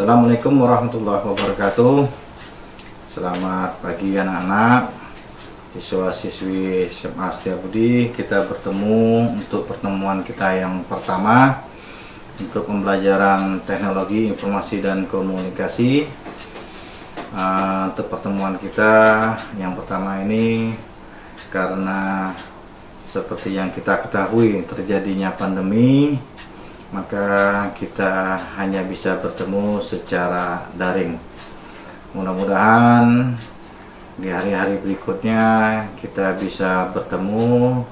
Assalamualaikum warahmatullahi wabarakatuh Selamat pagi anak-anak Siswa-siswi SMA Budi. Kita bertemu untuk pertemuan kita yang pertama Untuk pembelajaran teknologi informasi dan komunikasi ah, Untuk pertemuan kita yang pertama ini Karena seperti yang kita ketahui terjadinya pandemi maka kita hanya bisa bertemu secara daring. Mudah-mudahan di hari-hari berikutnya kita bisa bertemu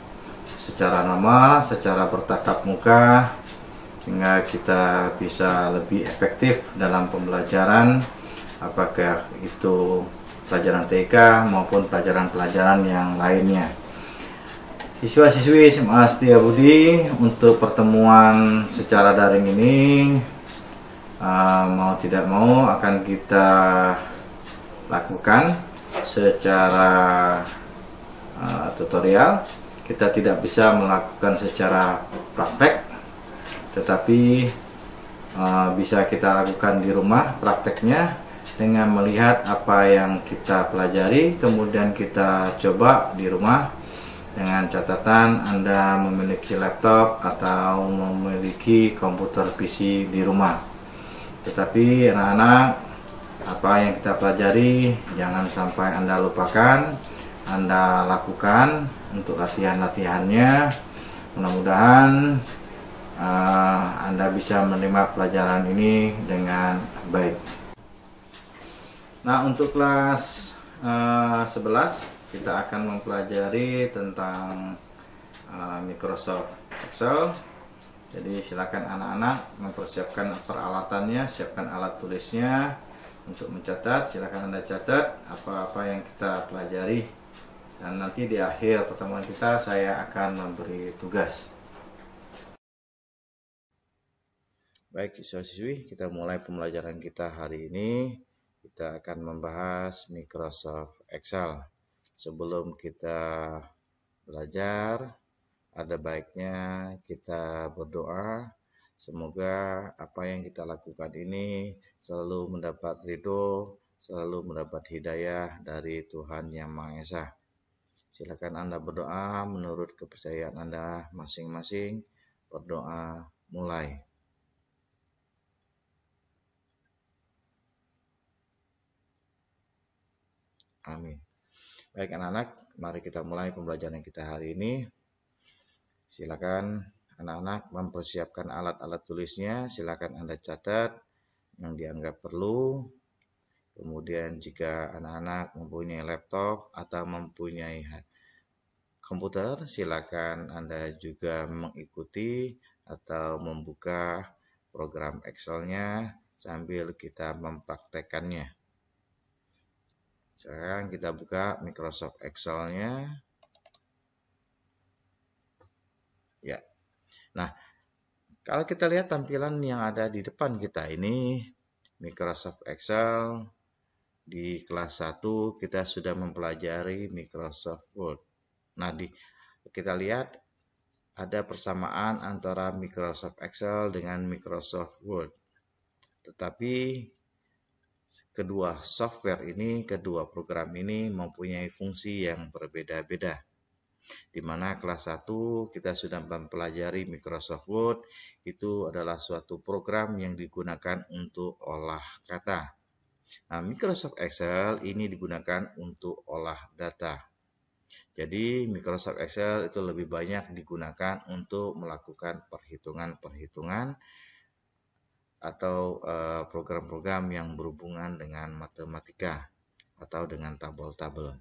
secara normal, secara bertatap muka, sehingga kita bisa lebih efektif dalam pembelajaran, apakah itu pelajaran TK maupun pelajaran-pelajaran yang lainnya. Siswa-siswi SMA Setia Budi untuk pertemuan secara daring ini uh, mau tidak mau akan kita lakukan secara uh, tutorial. Kita tidak bisa melakukan secara praktek, tetapi uh, bisa kita lakukan di rumah prakteknya dengan melihat apa yang kita pelajari, kemudian kita coba di rumah dengan catatan Anda memiliki laptop atau memiliki komputer PC di rumah. Tetapi anak-anak, apa yang kita pelajari jangan sampai Anda lupakan, Anda lakukan untuk latihan-latihannya. Mudah-mudahan uh, Anda bisa menerima pelajaran ini dengan baik. Nah, untuk kelas uh, eh, 11 kita akan mempelajari tentang uh, Microsoft Excel. Jadi silakan anak-anak mempersiapkan peralatannya, siapkan alat tulisnya untuk mencatat. Silakan Anda catat apa-apa yang kita pelajari. Dan nanti di akhir pertemuan kita saya akan memberi tugas. Baik, siswa-siswi, kita mulai pembelajaran kita hari ini. Kita akan membahas Microsoft Excel sebelum kita belajar, ada baiknya kita berdoa. Semoga apa yang kita lakukan ini selalu mendapat ridho, selalu mendapat hidayah dari Tuhan Yang Maha Esa. Silakan Anda berdoa menurut kepercayaan Anda masing-masing. Berdoa mulai. Amin. Baik anak-anak, mari kita mulai pembelajaran kita hari ini. Silakan anak-anak mempersiapkan alat-alat tulisnya. Silakan Anda catat yang dianggap perlu. Kemudian jika anak-anak mempunyai laptop atau mempunyai komputer, silakan Anda juga mengikuti atau membuka program Excel-nya sambil kita mempraktekannya. Sekarang kita buka Microsoft Excel-nya. Ya. Nah, kalau kita lihat tampilan yang ada di depan kita ini Microsoft Excel di kelas 1 kita sudah mempelajari Microsoft Word. Nah, di kita lihat ada persamaan antara Microsoft Excel dengan Microsoft Word. Tetapi kedua software ini, kedua program ini mempunyai fungsi yang berbeda-beda. Di mana kelas 1 kita sudah mempelajari Microsoft Word, itu adalah suatu program yang digunakan untuk olah kata. Nah, Microsoft Excel ini digunakan untuk olah data. Jadi, Microsoft Excel itu lebih banyak digunakan untuk melakukan perhitungan-perhitungan atau eh, program-program yang berhubungan dengan matematika atau dengan tabel-tabel.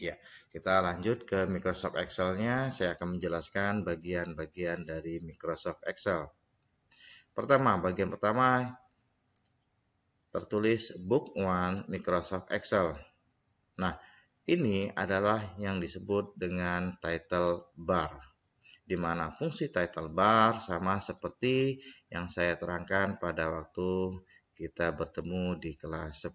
Ya, kita lanjut ke Microsoft Excel-nya. Saya akan menjelaskan bagian-bagian dari Microsoft Excel. Pertama, bagian pertama tertulis Book One Microsoft Excel. Nah, ini adalah yang disebut dengan title bar di mana fungsi title bar sama seperti yang saya terangkan pada waktu kita bertemu di kelas 10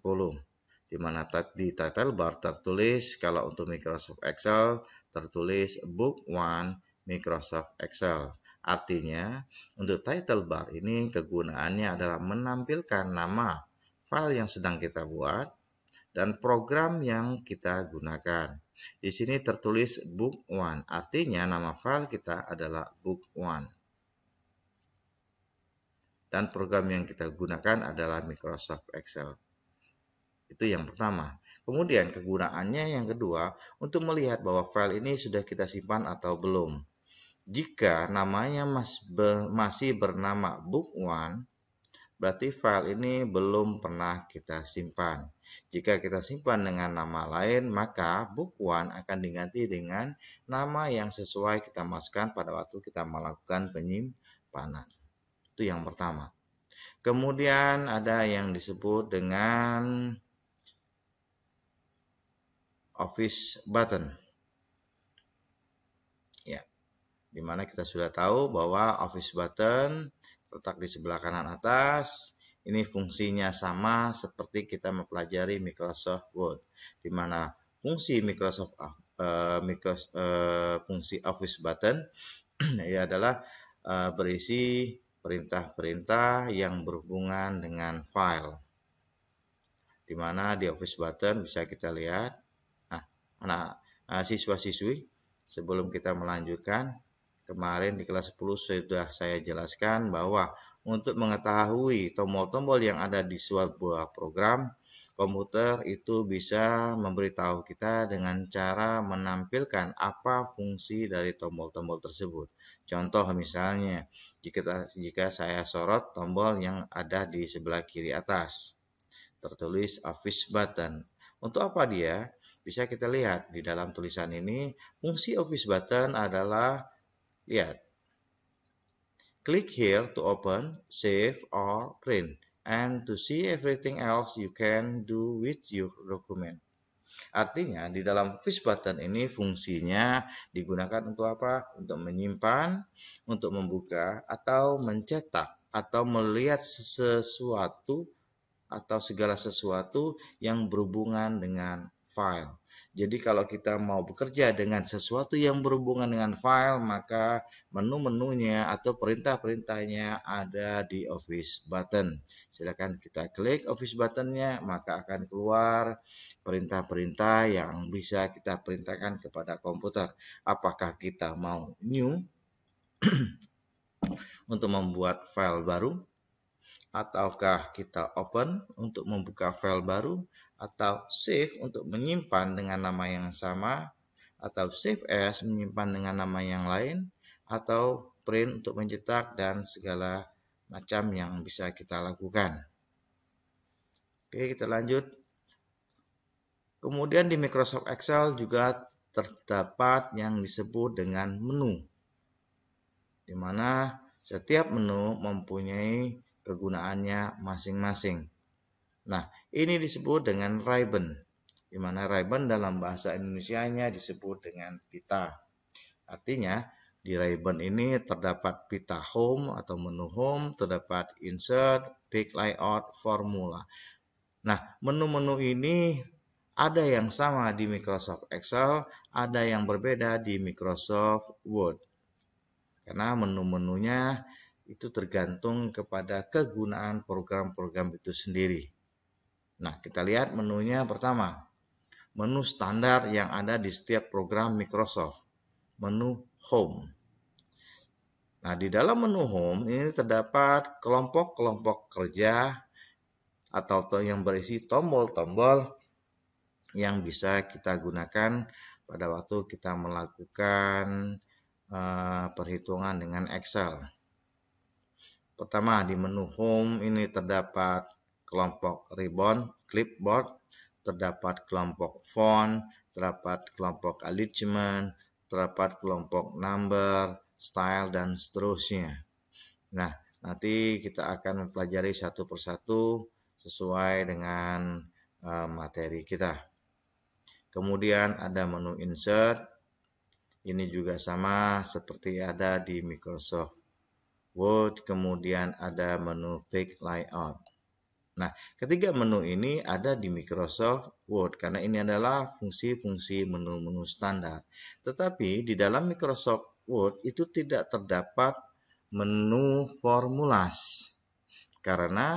di mana di title bar tertulis kalau untuk Microsoft Excel tertulis book One Microsoft Excel. Artinya, untuk title bar ini kegunaannya adalah menampilkan nama file yang sedang kita buat, dan program yang kita gunakan. Di sini tertulis book one, artinya nama file kita adalah book one. Dan program yang kita gunakan adalah Microsoft Excel. Itu yang pertama. Kemudian kegunaannya yang kedua untuk melihat bahwa file ini sudah kita simpan atau belum. Jika namanya masih bernama book one, berarti file ini belum pernah kita simpan. Jika kita simpan dengan nama lain, maka bukuan akan diganti dengan nama yang sesuai kita masukkan pada waktu kita melakukan penyimpanan. Itu yang pertama. Kemudian ada yang disebut dengan office button. Ya. Dimana kita sudah tahu bahwa office button terletak di sebelah kanan atas ini fungsinya sama seperti kita mempelajari Microsoft Word, di mana fungsi Microsoft uh, eh, Microsoft uh, eh, fungsi Office Button ya adalah uh, berisi perintah-perintah yang berhubungan dengan file. Di mana di Office Button bisa kita lihat. Nah, anak siswa-siswi sebelum kita melanjutkan kemarin di kelas 10 sudah saya jelaskan bahwa untuk mengetahui tombol-tombol yang ada di sebuah program komputer itu bisa memberitahu kita dengan cara menampilkan apa fungsi dari tombol-tombol tersebut. Contoh misalnya, jika, jika saya sorot tombol yang ada di sebelah kiri atas, tertulis Office Button. Untuk apa dia? Bisa kita lihat di dalam tulisan ini, fungsi Office Button adalah, lihat, Click here to open, save, or print. And to see everything else you can do with your document. Artinya, di dalam fish button ini fungsinya digunakan untuk apa? Untuk menyimpan, untuk membuka, atau mencetak, atau melihat sesuatu atau segala sesuatu yang berhubungan dengan file. Jadi kalau kita mau bekerja dengan sesuatu yang berhubungan dengan file, maka menu-menunya atau perintah-perintahnya ada di Office button. Silakan kita klik Office buttonnya, maka akan keluar perintah-perintah yang bisa kita perintahkan kepada komputer. Apakah kita mau new untuk membuat file baru ataukah kita open untuk membuka file baru atau save untuk menyimpan dengan nama yang sama atau save as menyimpan dengan nama yang lain atau print untuk mencetak dan segala macam yang bisa kita lakukan. Oke, kita lanjut. Kemudian di Microsoft Excel juga terdapat yang disebut dengan menu. Di mana setiap menu mempunyai kegunaannya masing-masing. Nah, ini disebut dengan ribbon, di mana ribbon dalam bahasa Indonesianya disebut dengan pita. Artinya, di ribbon ini terdapat pita home atau menu home, terdapat insert, pick layout, formula. Nah, menu-menu ini ada yang sama di Microsoft Excel, ada yang berbeda di Microsoft Word. Karena menu-menunya itu tergantung kepada kegunaan program-program itu sendiri. Nah, kita lihat menunya pertama. Menu standar yang ada di setiap program Microsoft. Menu Home. Nah, di dalam menu Home ini terdapat kelompok-kelompok kerja atau yang berisi tombol-tombol yang bisa kita gunakan pada waktu kita melakukan eh, perhitungan dengan Excel. Pertama, di menu Home ini terdapat kelompok ribbon, clipboard, terdapat kelompok font, terdapat kelompok alignment, terdapat kelompok number, style, dan seterusnya. Nah, nanti kita akan mempelajari satu persatu sesuai dengan eh, materi kita. Kemudian ada menu insert. Ini juga sama seperti ada di Microsoft Word. Kemudian ada menu pick layout. Nah, ketiga menu ini ada di Microsoft Word karena ini adalah fungsi-fungsi menu-menu standar. Tetapi di dalam Microsoft Word itu tidak terdapat menu formulas. Karena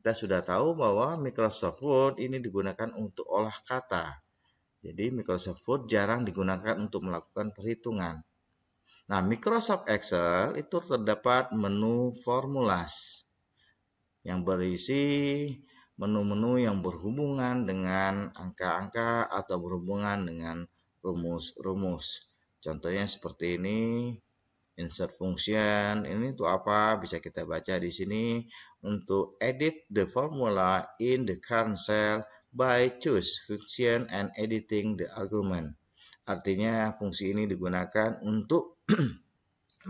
kita sudah tahu bahwa Microsoft Word ini digunakan untuk olah kata. Jadi Microsoft Word jarang digunakan untuk melakukan perhitungan. Nah, Microsoft Excel itu terdapat menu formulas yang berisi menu-menu yang berhubungan dengan angka-angka atau berhubungan dengan rumus-rumus. Contohnya seperti ini, insert function, ini tuh apa? Bisa kita baca di sini. Untuk edit the formula in the current cell by choose function and editing the argument. Artinya fungsi ini digunakan untuk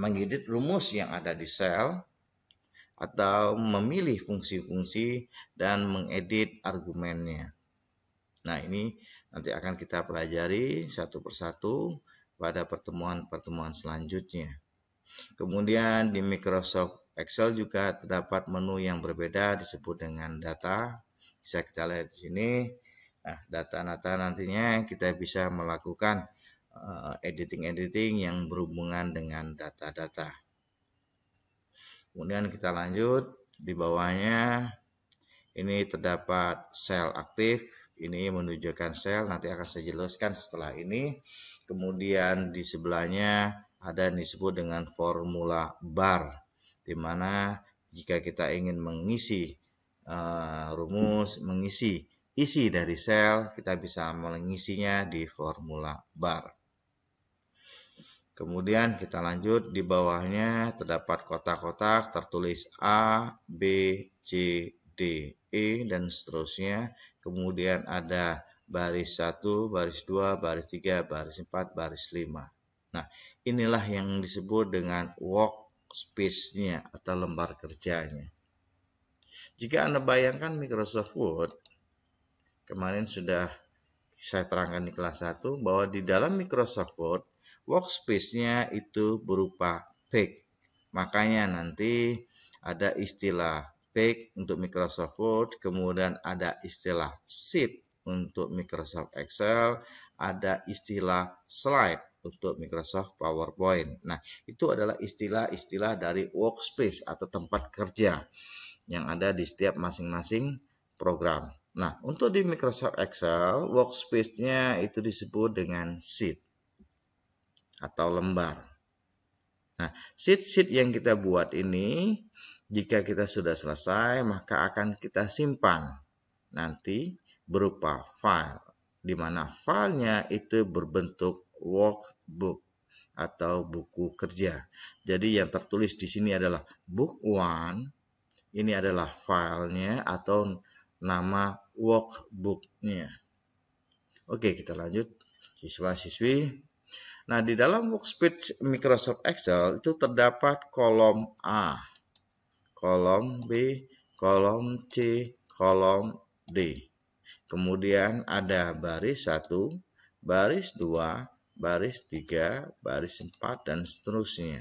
mengedit rumus yang ada di sel atau memilih fungsi-fungsi dan mengedit argumennya. Nah, ini nanti akan kita pelajari satu persatu pada pertemuan-pertemuan selanjutnya. Kemudian di Microsoft Excel juga terdapat menu yang berbeda disebut dengan data. Bisa kita lihat di sini. Nah, data-data nantinya kita bisa melakukan eh, editing-editing editing -editing yang berhubungan dengan data-data. Kemudian kita lanjut di bawahnya ini terdapat sel aktif, ini menunjukkan sel, nanti akan saya jelaskan setelah ini. Kemudian di sebelahnya ada yang disebut dengan formula bar, di mana jika kita ingin mengisi uh, rumus, mengisi isi dari sel, kita bisa mengisinya di formula bar. Kemudian kita lanjut di bawahnya terdapat kotak-kotak tertulis A, B, C, D, E dan seterusnya. Kemudian ada baris 1, baris 2, baris 3, baris 4, baris 5. Nah, inilah yang disebut dengan space nya atau lembar kerjanya. Jika Anda bayangkan Microsoft Word, kemarin sudah saya terangkan di kelas 1 bahwa di dalam Microsoft Word workspace-nya itu berupa fake. Makanya nanti ada istilah fake untuk Microsoft Word, kemudian ada istilah sheet untuk Microsoft Excel, ada istilah slide untuk Microsoft PowerPoint. Nah, itu adalah istilah-istilah dari workspace atau tempat kerja yang ada di setiap masing-masing program. Nah, untuk di Microsoft Excel, workspace-nya itu disebut dengan sheet atau lembar. Nah, sheet-sheet yang kita buat ini, jika kita sudah selesai, maka akan kita simpan nanti berupa file, di mana filenya itu berbentuk workbook atau buku kerja. Jadi yang tertulis di sini adalah book one, ini adalah filenya atau nama workbooknya. Oke, kita lanjut. Siswa-siswi, Nah, di dalam workspace Microsoft Excel itu terdapat kolom A, kolom B, kolom C, kolom D. Kemudian ada baris 1, baris 2, baris 3, baris 4, dan seterusnya.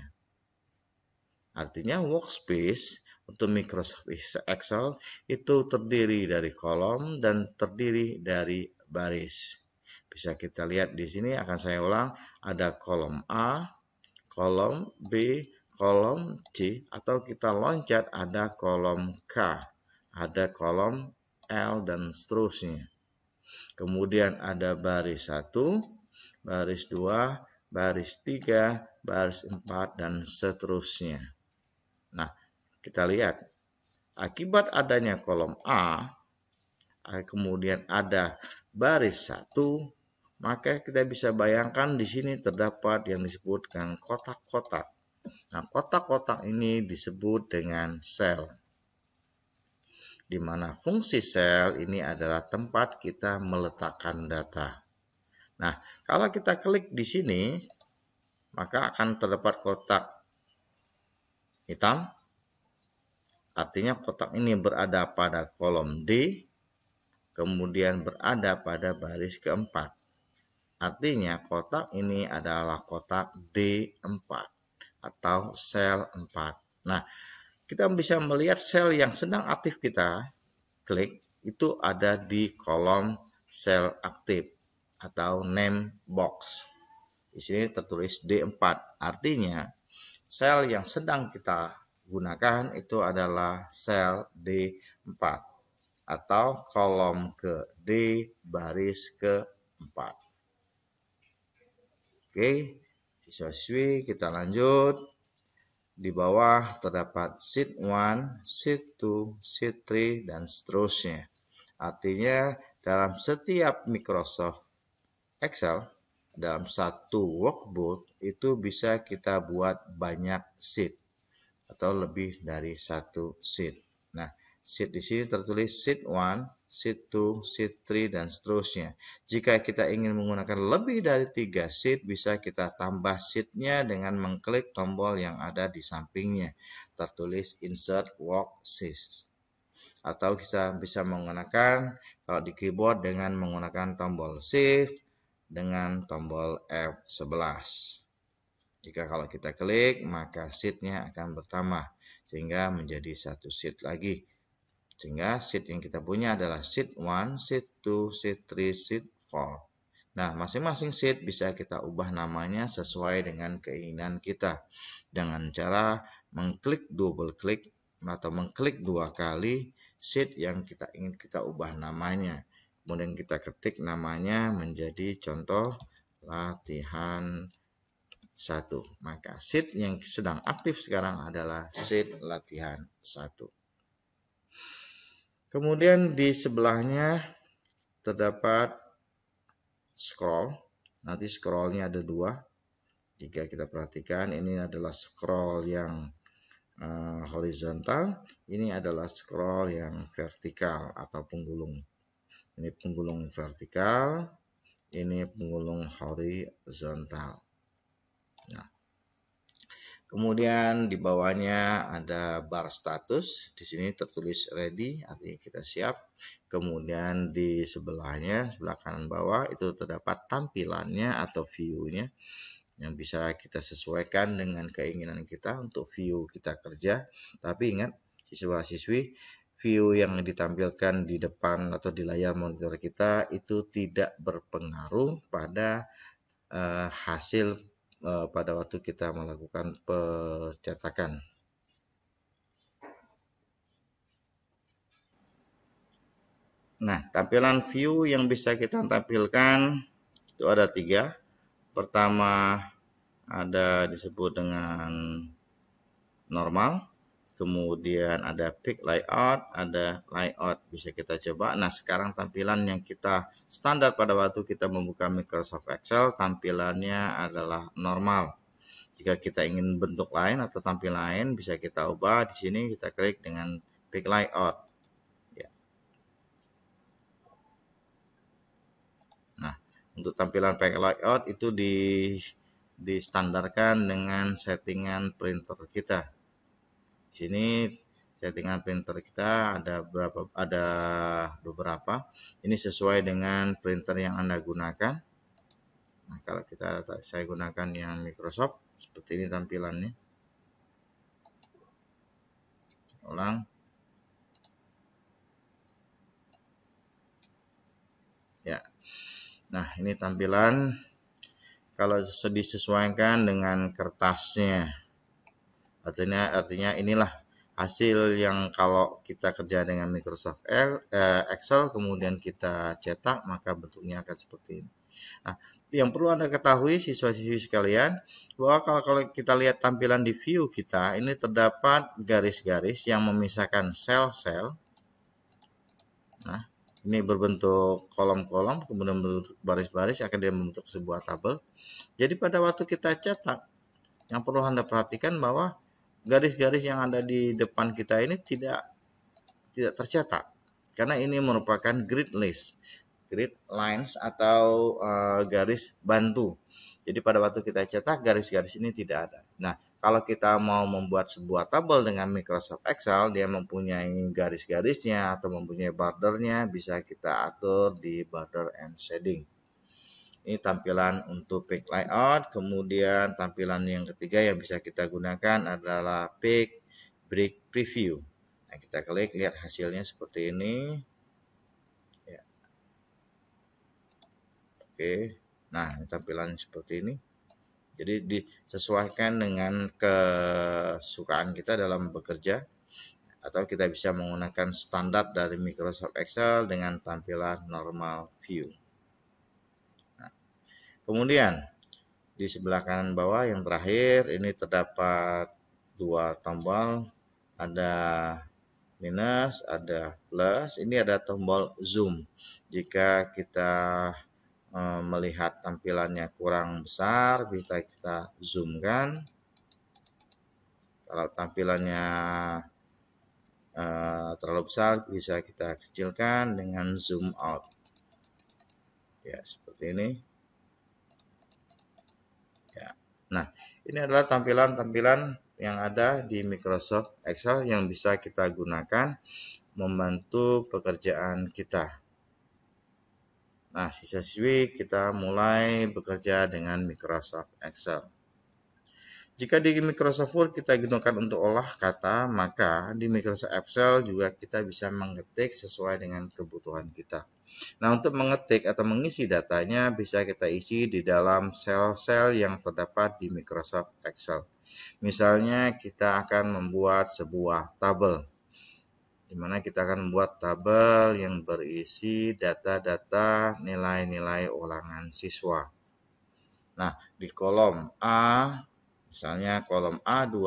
Artinya workspace untuk Microsoft Excel itu terdiri dari kolom dan terdiri dari baris. Bisa kita lihat di sini akan saya ulang ada kolom A, kolom B, kolom C atau kita loncat ada kolom K, ada kolom L dan seterusnya. Kemudian ada baris 1, baris 2, baris 3, baris 4 dan seterusnya. Nah, kita lihat akibat adanya kolom A eh, kemudian ada baris 1, maka kita bisa bayangkan di sini terdapat yang disebutkan kotak-kotak. Nah, kotak-kotak ini disebut dengan sel. Di mana fungsi sel ini adalah tempat kita meletakkan data. Nah, kalau kita klik di sini, maka akan terdapat kotak hitam. Artinya kotak ini berada pada kolom D, kemudian berada pada baris keempat. Artinya kotak ini adalah kotak D4 atau sel 4. Nah, kita bisa melihat sel yang sedang aktif kita, klik, itu ada di kolom sel aktif atau name box. Di sini tertulis D4, artinya sel yang sedang kita gunakan itu adalah sel D4 atau kolom ke D baris ke 4. Oke, siswa-siswi kita lanjut. Di bawah terdapat sheet 1, sheet 2, sheet 3, dan seterusnya. Artinya dalam setiap Microsoft Excel, dalam satu workbook itu bisa kita buat banyak sheet atau lebih dari satu sheet. Nah, sheet di sini tertulis sheet 1, sheet 2, sheet 3, dan seterusnya. Jika kita ingin menggunakan lebih dari tiga sheet, bisa kita tambah sheetnya dengan mengklik tombol yang ada di sampingnya. Tertulis Insert Worksheet. Atau kita bisa menggunakan, kalau di keyboard, dengan menggunakan tombol Shift dengan tombol F11. Jika kalau kita klik, maka sheetnya akan bertambah sehingga menjadi satu sheet lagi. Sehingga seat yang kita punya adalah seat 1, seat 2, seat 3, seat 4. Nah, masing-masing seat bisa kita ubah namanya sesuai dengan keinginan kita. Dengan cara mengklik double klik atau mengklik dua kali seat yang kita ingin kita ubah namanya. Kemudian kita ketik namanya menjadi contoh latihan 1. Maka seat yang sedang aktif sekarang adalah seat latihan 1. Kemudian di sebelahnya terdapat scroll. Nanti scrollnya ada dua. Jika kita perhatikan ini adalah scroll yang uh, horizontal. Ini adalah scroll yang vertikal atau penggulung. Ini penggulung vertikal. Ini penggulung horizontal. Kemudian di bawahnya ada bar status. Di sini tertulis ready, artinya kita siap. Kemudian di sebelahnya, sebelah kanan bawah itu terdapat tampilannya atau view-nya yang bisa kita sesuaikan dengan keinginan kita untuk view kita kerja. Tapi ingat, siswa-siswi, view yang ditampilkan di depan atau di layar monitor kita itu tidak berpengaruh pada eh, hasil Eh, pada waktu kita melakukan percetakan. Nah, tampilan view yang bisa kita tampilkan itu ada tiga. Pertama ada disebut dengan normal kemudian ada pick layout, ada layout bisa kita coba. Nah, sekarang tampilan yang kita standar pada waktu kita membuka Microsoft Excel, tampilannya adalah normal. Jika kita ingin bentuk lain atau tampil lain bisa kita ubah di sini kita klik dengan pick layout. Ya. Nah, untuk tampilan pick layout itu di distandarkan dengan settingan printer kita sini settingan printer kita ada berapa ada beberapa ini sesuai dengan printer yang anda gunakan nah, kalau kita saya gunakan yang Microsoft seperti ini tampilannya ulang ya nah ini tampilan kalau disesuaikan dengan kertasnya Artinya artinya inilah hasil yang kalau kita kerja dengan Microsoft eh, Excel kemudian kita cetak maka bentuknya akan seperti ini. Nah, yang perlu Anda ketahui siswa-siswi sekalian bahwa kalau, kalau kita lihat tampilan di view kita ini terdapat garis-garis yang memisahkan sel-sel. Nah, ini berbentuk kolom-kolom kemudian berbentuk baris-baris akan dia membentuk sebuah tabel. Jadi pada waktu kita cetak yang perlu Anda perhatikan bahwa garis-garis yang ada di depan kita ini tidak tidak tercetak karena ini merupakan grid list grid lines atau uh, garis bantu jadi pada waktu kita cetak garis-garis ini tidak ada nah kalau kita mau membuat sebuah tabel dengan Microsoft Excel dia mempunyai garis-garisnya atau mempunyai bordernya bisa kita atur di border and shading ini tampilan untuk Pick layout. Kemudian tampilan yang ketiga yang bisa kita gunakan adalah Pick break preview. Nah, kita klik lihat hasilnya seperti ini. Ya. Oke. Nah, ini tampilan seperti ini. Jadi disesuaikan dengan kesukaan kita dalam bekerja atau kita bisa menggunakan standar dari Microsoft Excel dengan tampilan normal view. Kemudian di sebelah kanan bawah yang terakhir ini terdapat dua tombol ada minus, ada plus. Ini ada tombol zoom. Jika kita eh, melihat tampilannya kurang besar, bisa kita zoom kan Kalau tampilannya eh, terlalu besar, bisa kita kecilkan dengan zoom out. Ya, seperti ini. Nah, ini adalah tampilan-tampilan yang ada di Microsoft Excel yang bisa kita gunakan membantu pekerjaan kita. Nah, sisa-siswi kita mulai bekerja dengan Microsoft Excel. Jika di Microsoft Word kita gunakan untuk olah kata, maka di Microsoft Excel juga kita bisa mengetik sesuai dengan kebutuhan kita. Nah, untuk mengetik atau mengisi datanya bisa kita isi di dalam sel-sel yang terdapat di Microsoft Excel. Misalnya kita akan membuat sebuah tabel di mana kita akan membuat tabel yang berisi data-data nilai-nilai ulangan siswa. Nah, di kolom A Misalnya kolom A2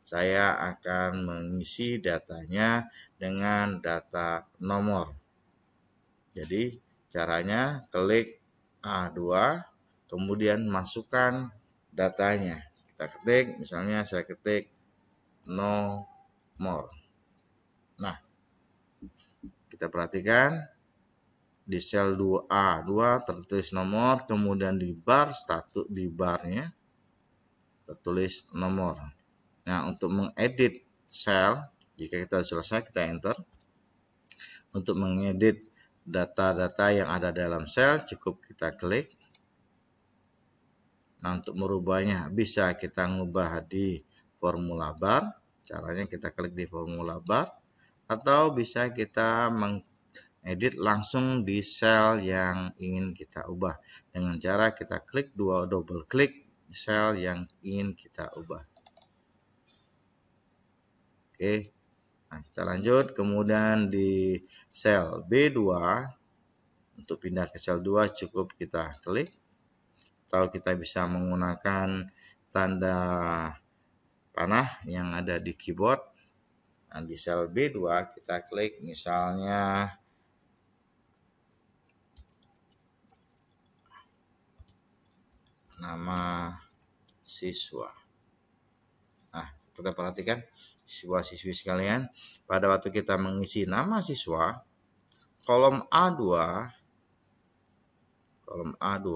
saya akan mengisi datanya dengan data nomor. Jadi caranya klik A2 kemudian masukkan datanya. Kita ketik misalnya saya ketik nomor. Nah, kita perhatikan di sel 2A2 tertulis nomor kemudian di bar status di barnya kita tulis nomor nah untuk mengedit sel jika kita selesai kita enter untuk mengedit data-data yang ada dalam sel cukup kita klik nah untuk merubahnya bisa kita ngubah di formula bar caranya kita klik di formula bar atau bisa kita mengedit langsung di sel yang ingin kita ubah dengan cara kita klik dua double klik sel yang ingin kita ubah. Oke, nah, kita lanjut. Kemudian di sel B2, untuk pindah ke sel 2 cukup kita klik. Atau kita bisa menggunakan tanda panah yang ada di keyboard. Nah, di sel B2 kita klik misalnya nama siswa. Nah, kita perhatikan siswa-siswi sekalian, pada waktu kita mengisi nama siswa, kolom A2 kolom A2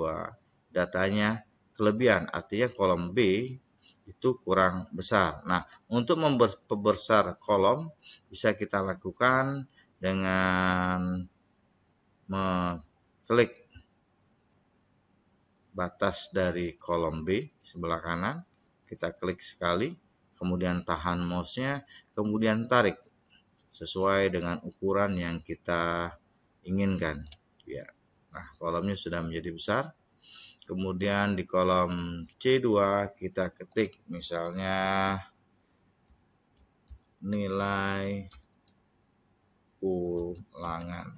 datanya kelebihan, artinya kolom B itu kurang besar. Nah, untuk membesar kolom bisa kita lakukan dengan mengklik batas dari kolom B sebelah kanan. Kita klik sekali, kemudian tahan mouse-nya, kemudian tarik sesuai dengan ukuran yang kita inginkan. Ya. Nah, kolomnya sudah menjadi besar. Kemudian di kolom C2 kita ketik misalnya nilai ulangan.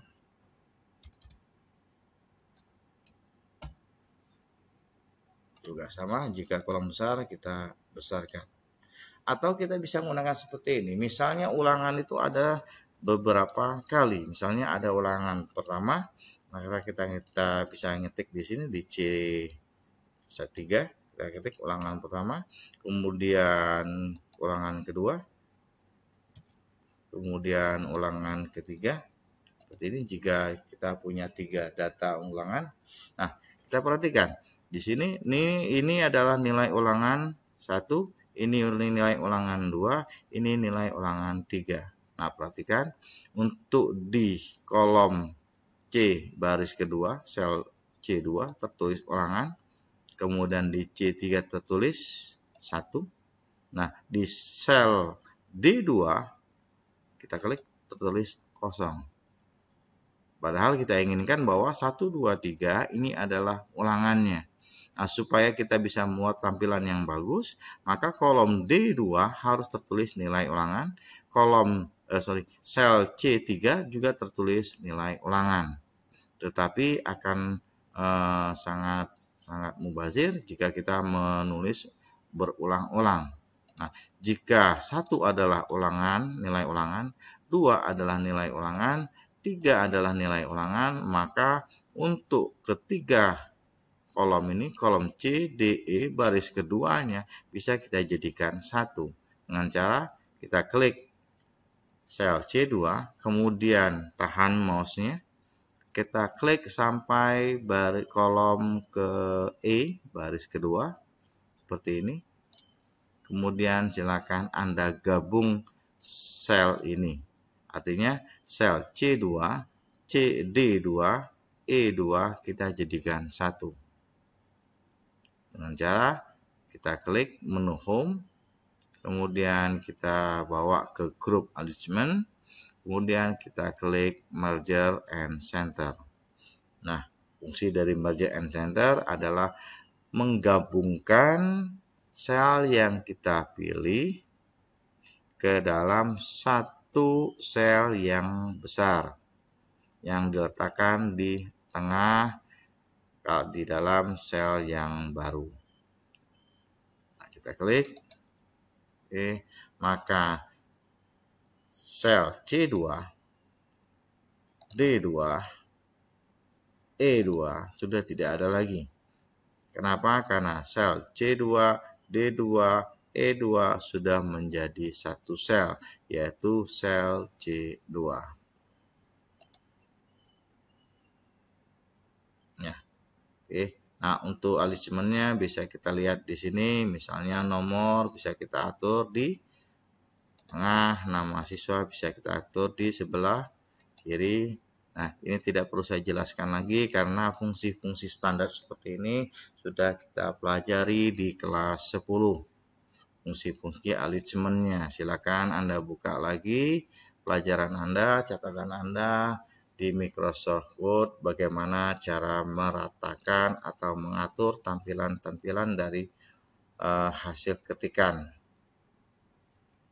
juga sama jika kolom besar kita besarkan atau kita bisa menggunakan seperti ini misalnya ulangan itu ada beberapa kali misalnya ada ulangan pertama maka kita kita bisa ngetik di sini di C 3 kita ketik ulangan pertama kemudian ulangan kedua kemudian ulangan ketiga seperti ini jika kita punya tiga data ulangan nah kita perhatikan di sini ini ini adalah nilai ulangan 1, ini nilai ulangan 2, ini nilai ulangan 3. Nah, perhatikan untuk di kolom C baris kedua, sel C2 tertulis ulangan. Kemudian di C3 tertulis 1. Nah, di sel D2 kita klik tertulis kosong. Padahal kita inginkan bahwa 1, 2, 3 ini adalah ulangannya. Nah, supaya kita bisa muat tampilan yang bagus, maka kolom D2 harus tertulis nilai ulangan, kolom eh, sorry, sel C3 juga tertulis nilai ulangan. Tetapi akan eh, sangat sangat mubazir jika kita menulis berulang-ulang. Nah, jika satu adalah ulangan, nilai ulangan, dua adalah nilai ulangan, tiga adalah nilai ulangan, maka untuk ketiga kolom ini, kolom C, D, E, baris keduanya bisa kita jadikan satu dengan cara kita klik sel C2, kemudian tahan mouse-nya, kita klik sampai baris kolom ke E, baris kedua, seperti ini. Kemudian silakan Anda gabung sel ini. Artinya sel C2, CD2, E2 kita jadikan satu. Dengan cara kita klik menu home, kemudian kita bawa ke group management, kemudian kita klik merger and center. Nah, fungsi dari merger and center adalah menggabungkan sel yang kita pilih ke dalam satu sel yang besar yang diletakkan di tengah di dalam sel yang baru. Nah, kita klik. Oke, maka sel C2, D2, E2 sudah tidak ada lagi. Kenapa? Karena sel C2, D2, E2 sudah menjadi satu sel, yaitu sel C2. Oke. Eh, nah, untuk alignmentnya bisa kita lihat di sini, misalnya nomor bisa kita atur di tengah, nama siswa bisa kita atur di sebelah kiri. Nah, ini tidak perlu saya jelaskan lagi karena fungsi-fungsi standar seperti ini sudah kita pelajari di kelas 10. Fungsi-fungsi alignmentnya, silakan Anda buka lagi pelajaran Anda, catatan Anda, di Microsoft Word bagaimana cara meratakan atau mengatur tampilan-tampilan dari uh, hasil ketikan.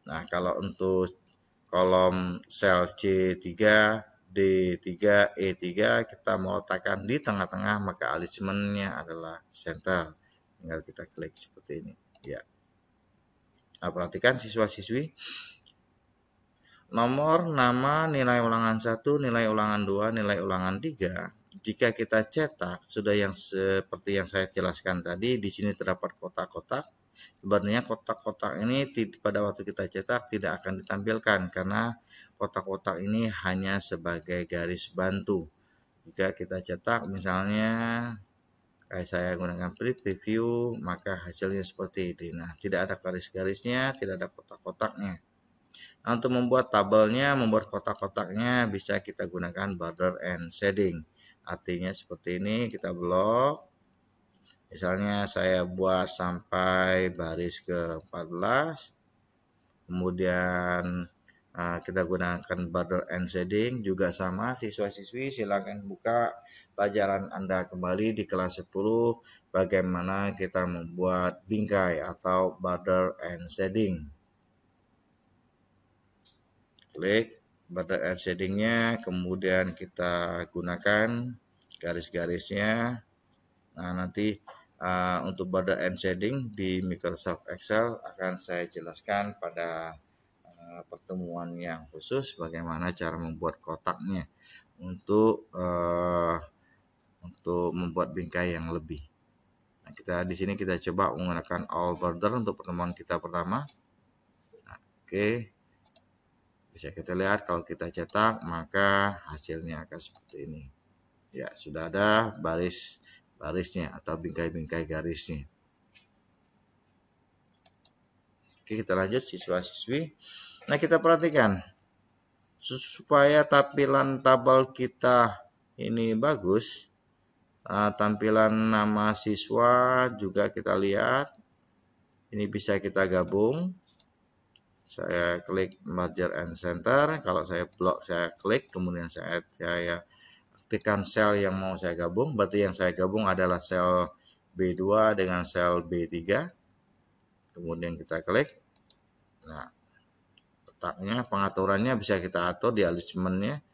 Nah, kalau untuk kolom sel C3, D3, E3 kita meletakkan di tengah-tengah maka alignment-nya adalah center. Tinggal kita klik seperti ini. Ya. Nah, perhatikan siswa-siswi nomor, nama, nilai ulangan 1, nilai ulangan 2, nilai ulangan 3, jika kita cetak, sudah yang seperti yang saya jelaskan tadi, di sini terdapat kotak-kotak. Sebenarnya kotak-kotak ini pada waktu kita cetak tidak akan ditampilkan karena kotak-kotak ini hanya sebagai garis bantu. Jika kita cetak misalnya kayak saya gunakan preview, maka hasilnya seperti ini. Nah, tidak ada garis-garisnya, tidak ada kotak-kotaknya. Nah, untuk membuat tabelnya, membuat kotak-kotaknya bisa kita gunakan border and shading. Artinya seperti ini, kita blok. Misalnya saya buat sampai baris ke-14. Kemudian ah, kita gunakan border and shading juga sama siswa-siswi silakan buka pelajaran Anda kembali di kelas 10 bagaimana kita membuat bingkai atau border and shading klik pada air shadingnya kemudian kita gunakan garis-garisnya nah nanti uh, untuk pada and shading di Microsoft Excel akan saya jelaskan pada uh, pertemuan yang khusus bagaimana cara membuat kotaknya untuk uh, untuk membuat bingkai yang lebih nah, kita di sini kita coba menggunakan all border untuk pertemuan kita pertama nah, oke okay. Bisa kita lihat kalau kita cetak maka hasilnya akan seperti ini. Ya, sudah ada baris barisnya atau bingkai-bingkai garisnya. Oke, kita lanjut siswa-siswi. Nah, kita perhatikan supaya tampilan tabel kita ini bagus. Eh, tampilan nama siswa juga kita lihat. Ini bisa kita gabung saya klik merger and center kalau saya blok saya klik kemudian saya saya aktifkan sel yang mau saya gabung berarti yang saya gabung adalah sel B2 dengan sel B3 kemudian kita klik nah letaknya pengaturannya bisa kita atur di alignmentnya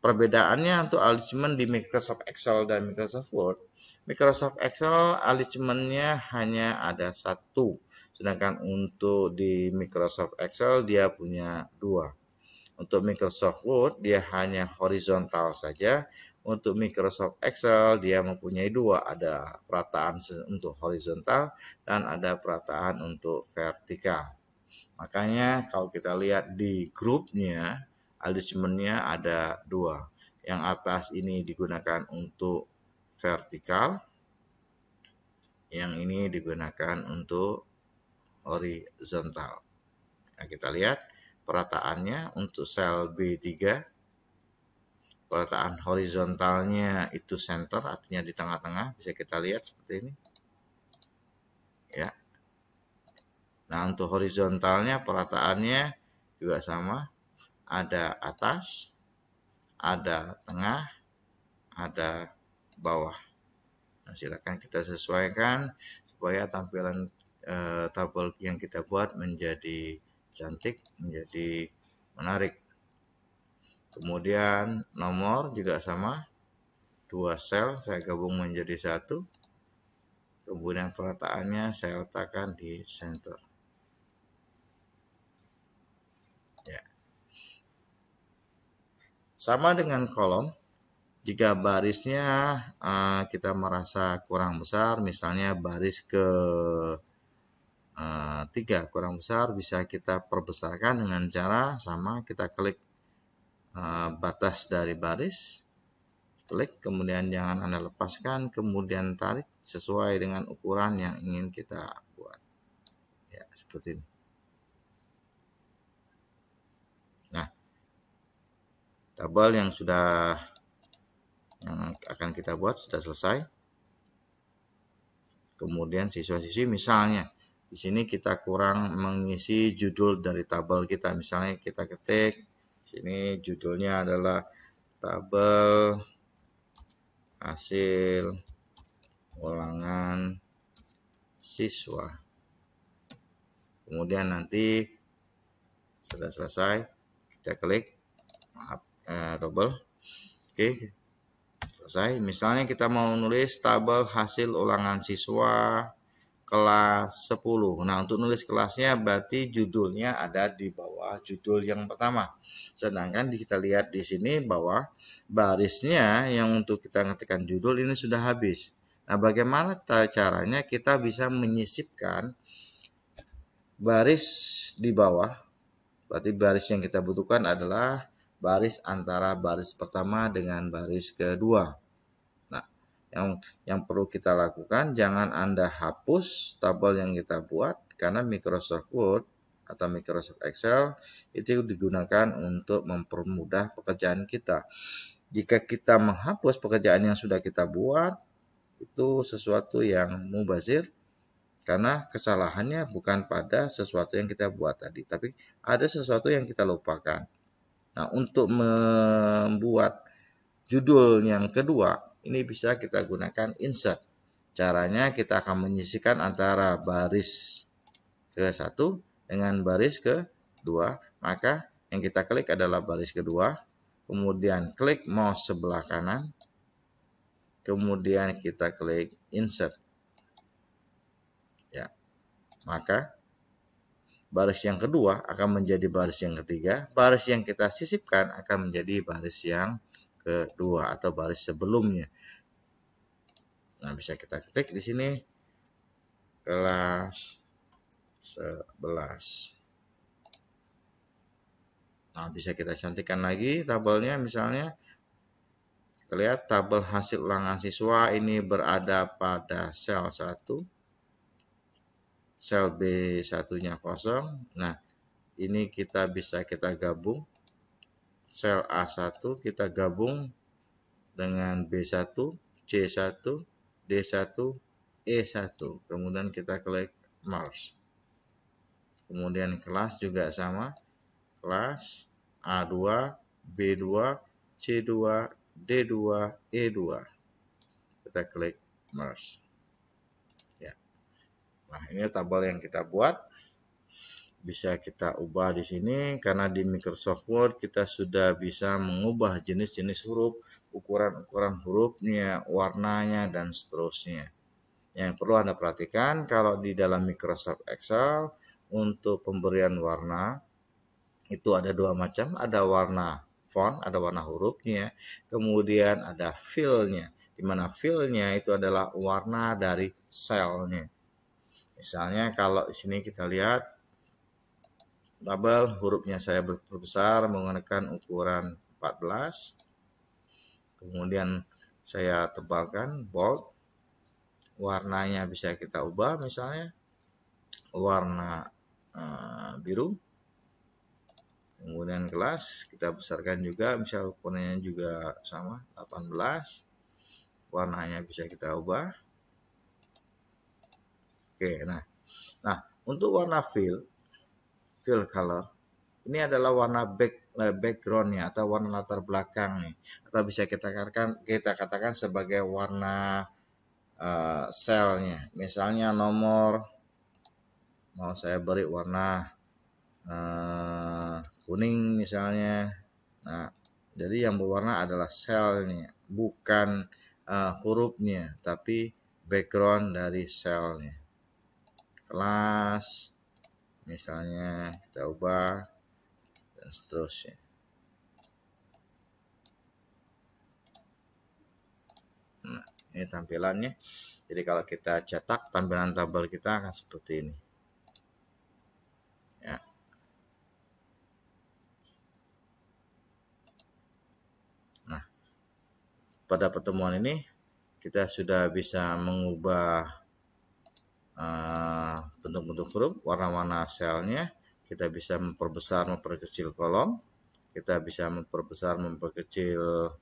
Perbedaannya untuk alignment di Microsoft Excel dan Microsoft Word, Microsoft Excel alignmentnya hanya ada satu, sedangkan untuk di Microsoft Excel dia punya dua. Untuk Microsoft Word dia hanya horizontal saja, untuk Microsoft Excel dia mempunyai dua, ada perataan untuk horizontal dan ada perataan untuk vertikal. Makanya kalau kita lihat di grupnya alismennya ada dua. Yang atas ini digunakan untuk vertikal, yang ini digunakan untuk horizontal. Nah, kita lihat perataannya untuk sel B3 perataan horizontalnya itu center artinya di tengah-tengah bisa kita lihat seperti ini ya nah untuk horizontalnya perataannya juga sama ada atas, ada tengah, ada bawah. Nah, silakan kita sesuaikan supaya tampilan e, tabel yang kita buat menjadi cantik, menjadi menarik. Kemudian nomor juga sama, dua sel saya gabung menjadi satu. Kemudian perataannya saya letakkan di center. Sama dengan kolom, jika barisnya uh, kita merasa kurang besar, misalnya baris ke uh, eh, 3 kurang besar, bisa kita perbesarkan dengan cara sama kita klik uh, batas dari baris, klik, kemudian jangan Anda lepaskan, kemudian tarik sesuai dengan ukuran yang ingin kita buat. Ya, seperti ini. tabel yang sudah yang akan kita buat sudah selesai kemudian siswa-siswi misalnya di sini kita kurang mengisi judul dari tabel kita misalnya kita ketik di sini judulnya adalah tabel hasil ulangan siswa kemudian nanti sudah selesai kita klik Eh, double. Oke, okay. selesai. Misalnya kita mau nulis tabel hasil ulangan siswa kelas 10. Nah, untuk nulis kelasnya berarti judulnya ada di bawah judul yang pertama. Sedangkan kita lihat di sini bahwa barisnya yang untuk kita ngetikkan judul ini sudah habis. Nah, bagaimana caranya kita bisa menyisipkan baris di bawah? Berarti baris yang kita butuhkan adalah baris antara baris pertama dengan baris kedua. Nah, yang yang perlu kita lakukan jangan Anda hapus tabel yang kita buat karena Microsoft Word atau Microsoft Excel itu digunakan untuk mempermudah pekerjaan kita. Jika kita menghapus pekerjaan yang sudah kita buat, itu sesuatu yang mubazir karena kesalahannya bukan pada sesuatu yang kita buat tadi, tapi ada sesuatu yang kita lupakan. Nah, untuk membuat judul yang kedua, ini bisa kita gunakan insert. Caranya kita akan menyisikan antara baris ke satu dengan baris ke-2. Maka yang kita klik adalah baris kedua, kemudian klik mouse sebelah kanan, kemudian kita klik insert. Ya. Maka baris yang kedua akan menjadi baris yang ketiga, baris yang kita sisipkan akan menjadi baris yang kedua atau baris sebelumnya. Nah, bisa kita ketik di sini kelas 11. Nah, bisa kita cantikkan lagi tabelnya misalnya terlihat tabel hasil ulangan siswa ini berada pada sel 1 sel B1-nya kosong. Nah, ini kita bisa kita gabung. Sel A1 kita gabung dengan B1, C1, D1, E1. Kemudian kita klik mouse. Kemudian kelas juga sama. Kelas A2, B2, C2, D2, E2. Kita klik merge. Nah, ini tabel yang kita buat. Bisa kita ubah di sini karena di Microsoft Word kita sudah bisa mengubah jenis-jenis huruf, ukuran-ukuran hurufnya, warnanya dan seterusnya. Yang perlu Anda perhatikan kalau di dalam Microsoft Excel untuk pemberian warna itu ada dua macam, ada warna font, ada warna hurufnya, kemudian ada fill-nya, di mana fill-nya itu adalah warna dari selnya. Misalnya kalau di sini kita lihat tabel hurufnya saya berbesar menggunakan ukuran 14. Kemudian saya tebalkan bold. Warnanya bisa kita ubah misalnya warna uh, biru. Kemudian kelas kita besarkan juga misalnya ukurannya juga sama 18. Warnanya bisa kita ubah Oke, nah. Nah, untuk warna fill fill color ini adalah warna back eh, backgroundnya atau warna latar belakang nih atau bisa kita katakan kita katakan sebagai warna uh, selnya misalnya nomor mau saya beri warna uh, kuning misalnya nah jadi yang berwarna adalah selnya bukan uh, hurufnya tapi background dari selnya kelas misalnya kita ubah dan seterusnya nah ini tampilannya jadi kalau kita cetak tampilan tabel kita akan seperti ini ya nah pada pertemuan ini kita sudah bisa mengubah Eh, bentuk-bentuk uh, huruf, warna-warna selnya, kita bisa memperbesar, memperkecil kolom, kita bisa memperbesar, memperkecil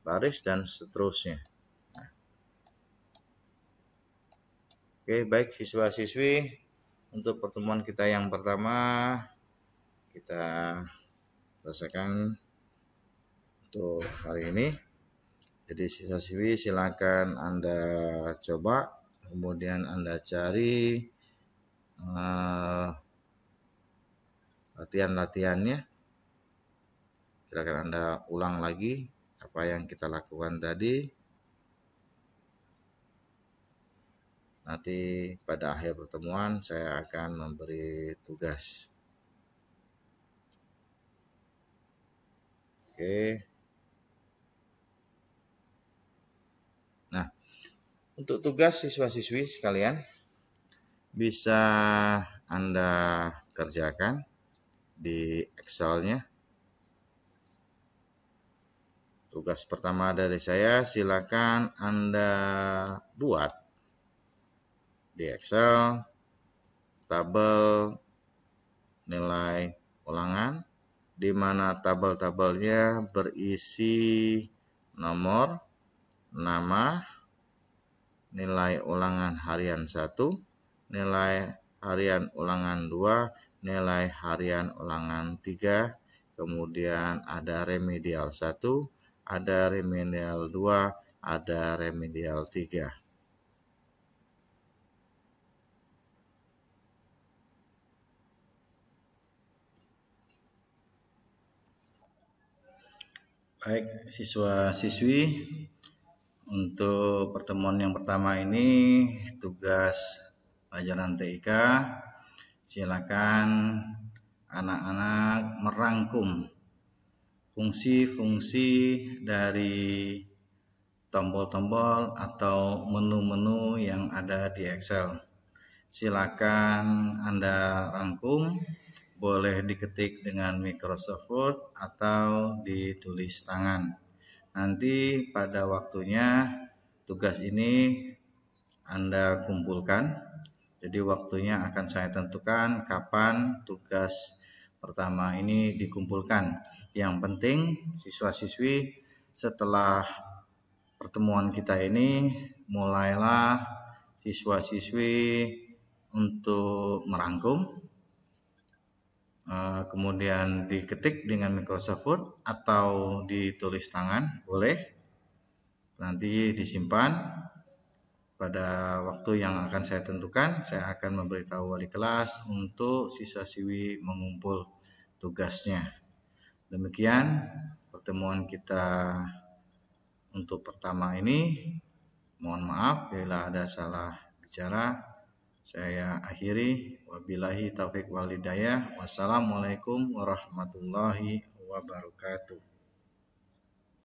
baris, dan seterusnya. Nah. Oke, baik siswa-siswi, untuk pertemuan kita yang pertama, kita selesaikan untuk hari ini. Jadi siswa-siswi silakan Anda coba kemudian Anda cari uh, latihan-latihannya. Silakan Anda ulang lagi apa yang kita lakukan tadi. Nanti pada akhir pertemuan saya akan memberi tugas. Oke. Okay. Untuk tugas siswa-siswi sekalian bisa Anda kerjakan di Excel-nya. Tugas pertama dari saya silakan Anda buat di Excel tabel nilai ulangan di mana tabel-tabelnya berisi nomor, nama, nilai ulangan harian 1, nilai harian ulangan 2, nilai harian ulangan 3, kemudian ada remedial 1, ada remedial 2, ada remedial 3. Baik, siswa-siswi, untuk pertemuan yang pertama ini tugas pelajaran TIK silakan anak-anak merangkum fungsi-fungsi dari tombol-tombol atau menu-menu yang ada di Excel. Silakan Anda rangkum, boleh diketik dengan Microsoft Word atau ditulis tangan. Nanti pada waktunya tugas ini Anda kumpulkan. Jadi waktunya akan saya tentukan kapan tugas pertama ini dikumpulkan. Yang penting siswa-siswi setelah pertemuan kita ini mulailah siswa-siswi untuk merangkum Eh, kemudian diketik dengan Microsoft Word atau ditulis tangan boleh nanti disimpan pada waktu yang akan saya tentukan saya akan memberitahu wali kelas untuk siswa siwi mengumpul tugasnya demikian pertemuan kita untuk pertama ini mohon maaf bila ada salah bicara saya akhiri wabillahi taufik walidayah. Wassalamualaikum warahmatullahi wabarakatuh.